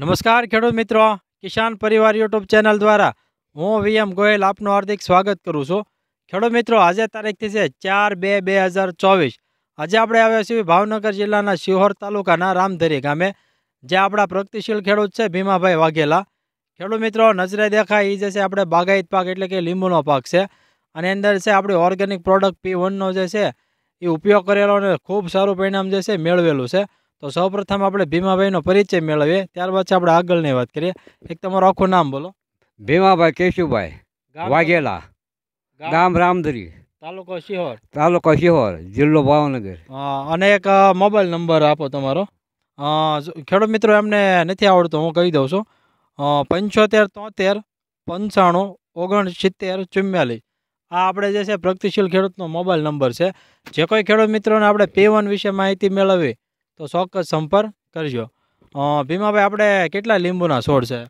નમસ્કાર ખેડૂત મિત્રો કિસાન પરિવાર યુટ્યુબ ચેનલ દ્વારા હું વી એમ ગોયલ આપનું હાર્દિક સ્વાગત કરું છું ખેડૂત મિત્રો આજે તારીખથી છે ચાર બે બે હજાર ચોવીસ આજે આપણે આવ્યા છીએ ભાવનગર જિલ્લાના શિહોર તાલુકાના રામધરી ગામે જે આપણા પ્રગતિશીલ ખેડૂત છે ભીમાભાઈ વાઘેલા ખેડૂત મિત્રો નજરે દેખાય એ જે છે આપણે બાગાયત પાક એટલે કે લીંબુનો પાક છે અને અંદર છે આપણી ઓર્ગેનિક પ્રોડક્ટ પી વનનો જે છે એ ઉપયોગ કરેલો અને ખૂબ સારું પરિણામ જે છે મેળવેલું છે તો સૌપ્રથમ આપણે ભીમાભાઈનો પરિચય મેળવીએ ત્યારબાદ આપણે આગળની વાત કરીએ એક તમારું આખું નામ બોલો ભીમાભાઈ કેશુભાઈ વાઘેલા ગામ રામધરી તાલુકો શિહોર તાલુકો શિહોર જિલ્લો ભાવનગર અને એક મોબાઈલ નંબર આપો તમારો ખેડૂત મિત્રો એમને નથી આવડતો હું કહી દઉં છું પંચોતેર તોતેર પંચાણું ઓગણ સિત્તેર ચુમ્યાલીસ આ આપણે જે છે પ્રગતિશીલ ખેડૂતનો મોબાઈલ નંબર છે જે કોઈ ખેડૂત મિત્રોને આપણે પે વિશે માહિતી મેળવવી તો ચોક્કસ સંપર્ક કરજો ભીમાભાઈ આપણે કેટલા લીંબુના છોડ છે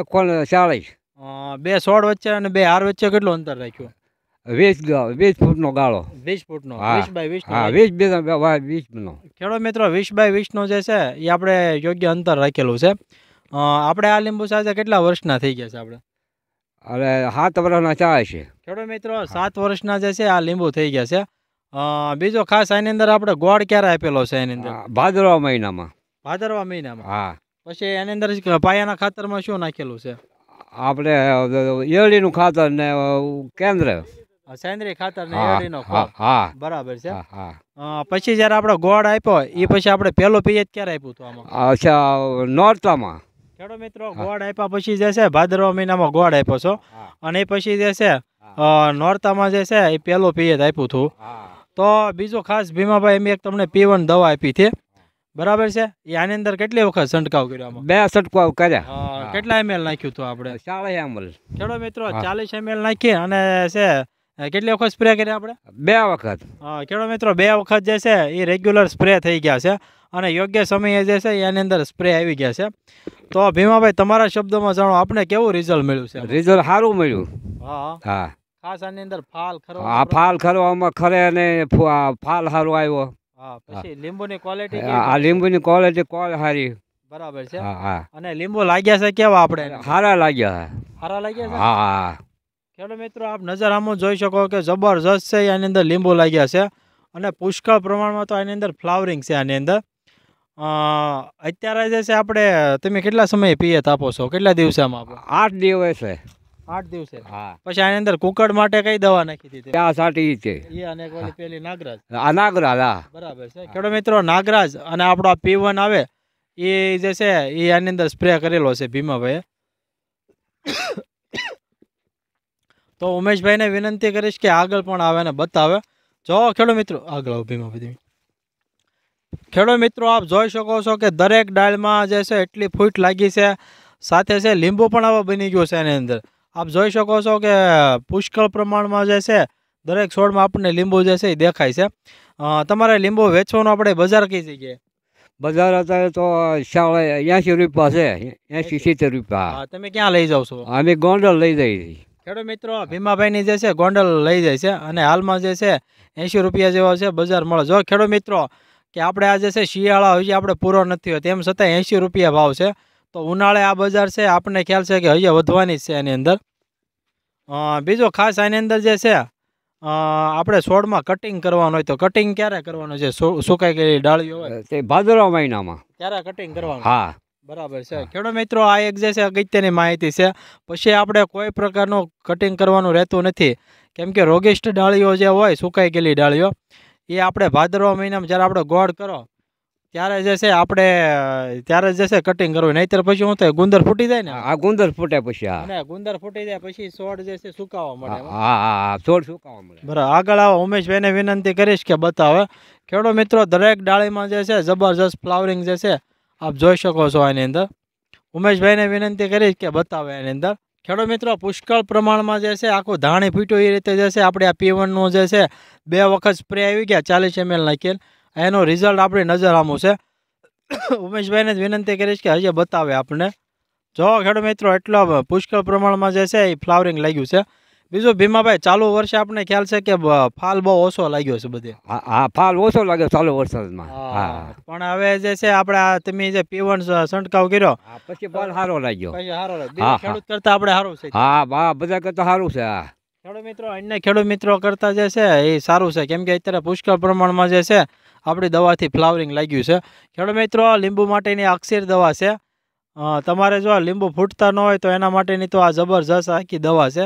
એકસો ચાલીસ બે છોડ વચ્ચે અને બે હાર વચ્ચે કેટલું અંતર રાખ્યું વીસ વીસ ફૂટનો ગાળો વીસ ફૂટનો વીસ બાય વીસ હા વીસ વીસનો ખેડો મિત્રો વીસ બાય વીસનો જે છે એ આપણે યોગ્ય અંતર રાખેલું છે આપણે આ લીંબુ સાથે કેટલા વર્ષના થઈ ગયા છે આપણે અરે સાત વર્ષના ચા છે ખેડો મિત્રો સાત વર્ષના જે છે આ લીંબુ થઈ ગયા છે બીજો ખાસ આની અંદર આપણે ગોળ ક્યારે આપેલો છે એની અંદર ભાદરવા મહિનામાં ભાદરવા મહિનામાં હા પછી એની અંદર પાયાના ખાતરમાં શું નાખેલું છે આપણે એળીનું ખાતર ને કેન્દ્ર સેન્દ્રીય ખાતર ને એળીનો હા બરાબર છે પછી જ્યારે આપણે ગોળ આપ્યો એ પછી આપણે પહેલો પીએચ ક્યારે આપ્યું હતું આમાં અચ્છા નોરતામાં ખેડો મિત્રો ગોળ આપ્યા પછી જે છે ભાદરવા મહિનામાં ગોળ આપ્યો છો અને એ પછી જે છે નોરતામાં જે છે એ પહેલો પીએચ આપ્યું હતું તો બીજો ખાસ ભીમાભાઈ એમ એક તમને પીવન દવા આપી છે બરાબર છે એ આની અંદર કેટલી વખત છંટકાવ કર્યો બે છંટકાવ કર્યા કેટલા એમએલ નાખ્યું હતું આપણે ચાલીસ એમએલ ચલો મિત્રો ચાલીસ એમએલ નાખી અને છે કેટલી વખત સ્પ્રે કર્યા આપણે બે વખત હા ખેડો મિત્રો બે વખત જે છે એ રેગ્યુલર સ્પ્રે થઈ ગયા છે અને યોગ્ય સમયે જે છે એની અંદર સ્પ્રે આવી ગયા છે તો ભીમાભાઈ તમારા શબ્દોમાં જાણો આપણે કેવું રિઝલ્ટ મળ્યું છે રિઝલ્ટ સારું મળ્યું હા હા ખાસ આની અંદર ફાલ ખરો હા ફાલ ખરો આમાં ખરે અને ફાલ સારો આવ્યો હા પછી લીંબુની ક્વોલિટી આ લીંબુની ક્વોલિટી કોલ સારી બરાબર છે હા અને લીંબુ લાગ્યા છે કેવા આપણે સારા લાગ્યા સારા લાગ્યા હા હા મિત્રો આપ નજર આમ જોઈ શકો કે જબરજસ્ત છે એની અંદર લીંબુ લાગ્યા છે અને પુષ્કળ પ્રમાણમાં તો આની અંદર ફ્લાવરિંગ છે આની અંદર અત્યારે જે છે આપણે તમે કેટલા સમયે પિયત આપો છો કેટલા દિવસે આમાં આઠ દિવસે આઠ દિવસે હા પછી આની અંદર કુકડ માટે કઈ દવા નાખી દીધી નાગરાજ બરાબર છે ખેડો મિત્રો નાગરાજ અને આપણો આ આવે એ જે છે એ આની અંદર સ્પ્રે કરેલો છે ભીમાભાઈએ તો ઉમેશભાઈને વિનંતી કરીશ કે આગળ પણ આવે ને બતાવે જો ખેડો મિત્રો આગળ આવો ભીમાભાઈ ખેડો મિત્રો આપ જોઈ શકો છો કે દરેક ડાળમાં જે છે એટલી ફૂટ લાગી છે સાથે છે લીંબુ પણ આવા બની ગયો છે એની અંદર આપ જોઈ શકો છો કે પુષ્કળ પ્રમાણમાં જે છે દરેક છોડમાં આપણને લીંબુ જે છે એ દેખાય છે તમારે લીંબુ વેચવાનો આપણે બજાર કઈ જગ્યાએ બજાર અત્યારે તો શાળા એસી રૂપિયા છે એસી સિત્તેર રૂપિયા તમે ક્યાં લઈ જાવ છો અમે ગોંડલ લઈ જઈએ ખેડૂત મિત્રો ભીમાભાઈની જે છે ગોંડલ લઈ જાય છે અને હાલમાં જે છે એંશી રૂપિયા જેવા છે બજાર મળે જો ખેડૂત મિત્રો કે આપણે આ જે છે શિયાળા હોય છે આપણે પૂરો નથી હોય તેમ છતાં એંશી રૂપિયા ભાવ છે તો ઉનાળે આ બજાર છે આપણને ખ્યાલ છે કે હૈયે વધવાની છે એની અંદર બીજો ખાસ આની અંદર જે છે આપણે છોડમાં કટિંગ કરવાનું હોય તો કટિંગ ક્યારે કરવાનું છે સુકાઈ ગયેલી ડાળીઓ હોય તે ભાદરવા મહિનામાં ક્યારે કટિંગ કરવાનું હા બરાબર છે ખેડૂત મિત્રો આ એક જે છે અગત્યની માહિતી છે પછી આપણે કોઈ પ્રકારનું કટિંગ કરવાનું રહેતું નથી કેમ કે રોગિષ્ટ ડાળીઓ જે હોય સુકાઈ ગયેલી ડાળીઓ એ આપણે ભાદરવા મહિનામાં જ્યારે આપણે ગોળ કરો ત્યારે જે છે આપણે ત્યારે જે છે કટિંગ કરવું નહીતર પછી હું થાય ગુંદર ફૂટી જાય ને આ ગુંદર ફૂટે પછી હા ગુંદર ફૂટી જાય પછી સોડ જે છે સુકાવા મળે હા હા છોડ સુકાવા મળે બરાબર આગળ આવો ઉમેશભાઈને વિનંતી કરીશ કે બતાવે ખેડો મિત્રો દરેક ડાળીમાં જે છે જબરજસ્ત ફ્લાવરિંગ જે છે આપ જોઈ શકો છો એની અંદર ઉમેશભાઈને વિનંતી કરીશ કે બતાવે એની અંદર ખેડૂત મિત્રો પુષ્કળ પ્રમાણમાં જે છે આખું ધાણી ફીટું એ રીતે જે છે આપણે આ પીવનનું જે છે બે વખત સ્પ્રે આવી ગયા ચાલીસ એમએલ નાખીએ એનો રિઝલ્ટ આપણી નજર આમું છે ઉમેશભાઈને જ વિનંતી કરીશ કે હજી બતાવે આપણને જો ખેડૂત મિત્રો એટલા પુષ્કળ પ્રમાણમાં જે છે એ ફ્લાવરિંગ લાગ્યું છે બીજું ભીમાભાઈ ચાલુ વર્ષે આપણને ખ્યાલ છે કે ફાલ બહુ ઓછો લાગ્યો છે બધે હા ફાલ ઓછો લાગ્યો ચાલુ વરસાદમાં પણ હવે જે છે આપણે તમે જે પીવણ છંટકાવ કર્યો પછી ફાલ સારો લાગ્યો ખેડૂત કરતા આપણે સારું છે હા બધા કરતા સારું છે હા ખેડૂત મિત્રો અન્ય ખેડૂત મિત્રો કરતાં જે છે એ સારું છે કેમ કે અત્યારે પુષ્કળ પ્રમાણમાં જે છે આપણી દવાથી ફ્લાવરિંગ લાગ્યું છે ખેડૂત મિત્રો લીંબુ માટેની અક્ષીર દવા છે તમારે જો લીંબુ ફૂટતા ન હોય તો એના માટેની તો આ જબરજસ્ત આખી દવા છે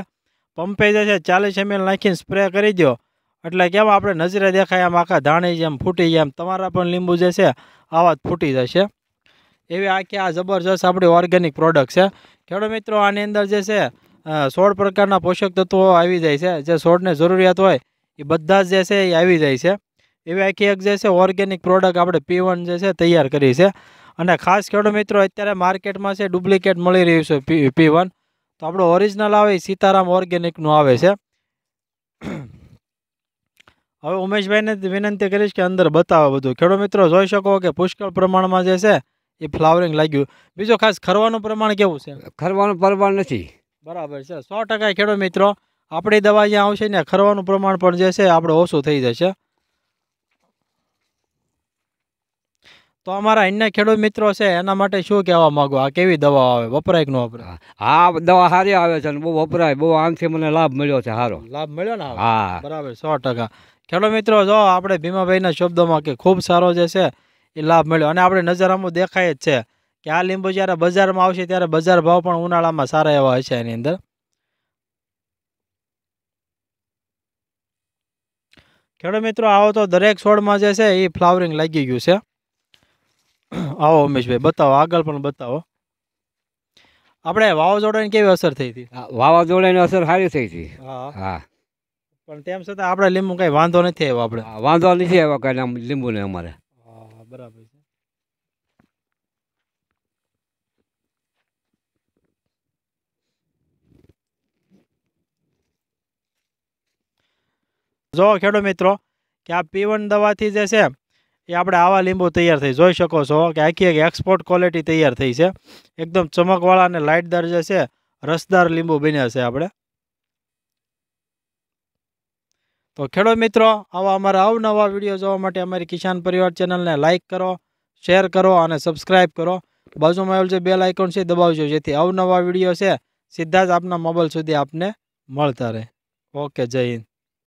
પંપે જે છે ચાલીસ એમએલ નાખીને સ્પ્રે કરી દો એટલે કેમ આપણે નજરે દેખાય એમ આખા ધાણી જેમ ફૂટી જાય તમારા પણ લીંબુ જે છે આવા જ ફૂટી જશે એવી આખી આ જબરજસ્ત આપણી ઓર્ગેનિક પ્રોડક્ટ છે ખેડૂત મિત્રો આની અંદર જે છે સોળ પ્રકારના પોષક તત્વો આવી જાય છે જે છોડને જરૂરિયાત હોય એ બધા જ જે છે એ આવી જાય છે એવી આખી એક જે છે ઓર્ગેનિક પ્રોડક્ટ આપણે પી જે છે તૈયાર કરી છે અને ખાસ ખેડૂત મિત્રો અત્યારે માર્કેટમાં છે ડુપ્લિકેટ મળી રહ્યું છે પી પી તો આપણો ઓરિજિનલ આવે સીતારામ ઓર્ગેનિકનું આવે છે હવે ઉમેશભાઈને વિનંતી કરીશ કે અંદર બતાવો બધું ખેડૂત મિત્રો જોઈ શકો કે પુષ્કળ પ્રમાણમાં જે છે એ ફ્લાવરિંગ લાગ્યું બીજો ખાસ ખરવાનું પ્રમાણ કેવું છે ખરવાનું પ્રમાણ નથી બરાબર છે સો ટકા ખેડૂત મિત્રો આપણી દવા અહીંયા આવશે ને ખરવાનું પ્રમાણ પણ જે છે આપણે ઓછું થઈ જશે તો અમારા અન્ય ખેડૂત મિત્રો છે એના માટે શું કહેવા માગો આ કેવી દવા આવે વપરાય કે ન વપરાય હા દવા સારી આવે છે બહુ વપરાય બહુ આંગથી મને લાભ મળ્યો છે સારો લાભ મળ્યો ને હા બરાબર સો ટકા ખેડૂત મિત્રો જો આપણે ભીમાભાઈના શબ્દોમાં કે ખૂબ સારો જે છે એ લાભ મળ્યો અને આપણે નજર આમાં દેખાય જ છે કે આ લીંબુ જ્યારે બજારમાં આવશે ત્યારે બજાર ભાવ પણ ઉનાળામાં સારા એવા હશે એની અંદર ખેડૂત મિત્રો આવો તો દરેક છોડમાં જે છે એ ફ્લાવરિંગ લાગી ગયું છે આવો ઉમેશભાઈ બતાવો આગળ પણ બતાવો આપણે વાવાઝોડાની કેવી અસર થઈ હતી વાવાઝોડાની અસર સારી થઈ હતી પણ તેમ છતાં આપણે લીંબુ કઈ વાંધો નથી આવ્યો આપણે વાંધો નથી આવ્યો કઈ લીંબુ ને અમારે બરાબર જો ખેડૂત મિત્રો કે આ પીવન દવાથી જે છે એ આપણે આવા લીંબુ તૈયાર થઈ જોઈ શકો છો કે આખી એક એક્સપોર્ટ ક્વોલિટી તૈયાર થઈ છે એકદમ ચમકવાળા અને લાઇટદાર જે છે રસદાર લીંબુ બન્યા છે આપણે તો ખેડૂત મિત્રો આવા અમારા અવનવા વિડીયો જોવા માટે અમારી કિસાન પરિવાર ચેનલને લાઇક કરો શેર કરો અને સબસ્ક્રાઇબ કરો બાજુમાં આવેલું જે બેલ આઇકોન છે દબાવજો જેથી અવનવા વિડીયો છે સીધા જ આપના મોબાઈલ સુધી આપને મળતા રહે ઓકે જય હિન્દ